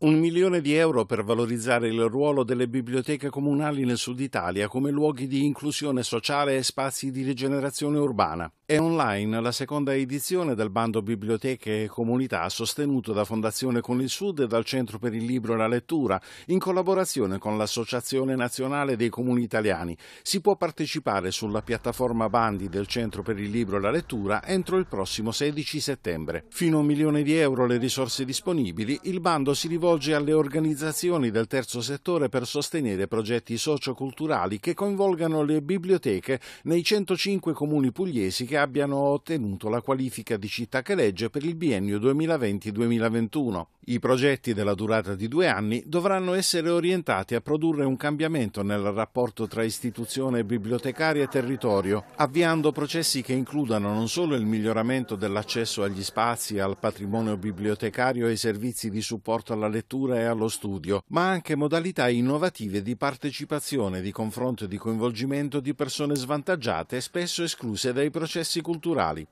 Un milione di euro per valorizzare il ruolo delle biblioteche comunali nel sud Italia come luoghi di inclusione sociale e spazi di rigenerazione urbana. È online la seconda edizione del bando Biblioteche e Comunità sostenuto da Fondazione con il Sud e dal Centro per il Libro e la Lettura in collaborazione con l'Associazione Nazionale dei Comuni Italiani. Si può partecipare sulla piattaforma bandi del Centro per il Libro e la Lettura entro il prossimo 16 settembre. Fino a un milione di euro le risorse disponibili, il bando si rivolge rivolge alle organizzazioni del terzo settore per sostenere progetti socioculturali che coinvolgano le biblioteche nei 105 comuni pugliesi che abbiano ottenuto la qualifica di città che legge per il biennio 2020-2021. I progetti della durata di due anni dovranno essere orientati a produrre un cambiamento nel rapporto tra istituzione bibliotecaria e territorio, avviando processi che includano non solo il miglioramento dell'accesso agli spazi, al patrimonio bibliotecario e ai servizi di supporto alla lettura e allo studio, ma anche modalità innovative di partecipazione, di confronto e di coinvolgimento di persone svantaggiate spesso escluse dai processi culturali.